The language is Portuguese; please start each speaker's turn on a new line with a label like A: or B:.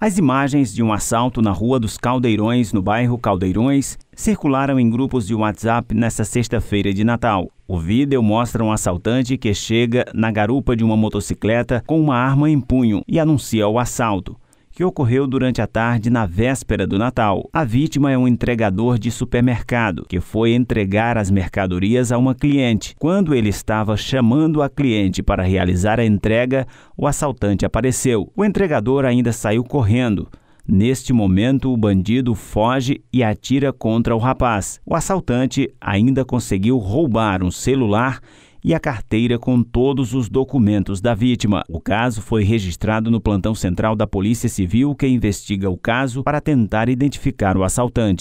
A: As imagens de um assalto na Rua dos Caldeirões, no bairro Caldeirões, circularam em grupos de WhatsApp nesta sexta-feira de Natal. O vídeo mostra um assaltante que chega na garupa de uma motocicleta com uma arma em punho e anuncia o assalto que ocorreu durante a tarde na véspera do Natal. A vítima é um entregador de supermercado que foi entregar as mercadorias a uma cliente. Quando ele estava chamando a cliente para realizar a entrega, o assaltante apareceu. O entregador ainda saiu correndo. Neste momento, o bandido foge e atira contra o rapaz. O assaltante ainda conseguiu roubar um celular e a carteira com todos os documentos da vítima. O caso foi registrado no plantão central da Polícia Civil, que investiga o caso para tentar identificar o assaltante.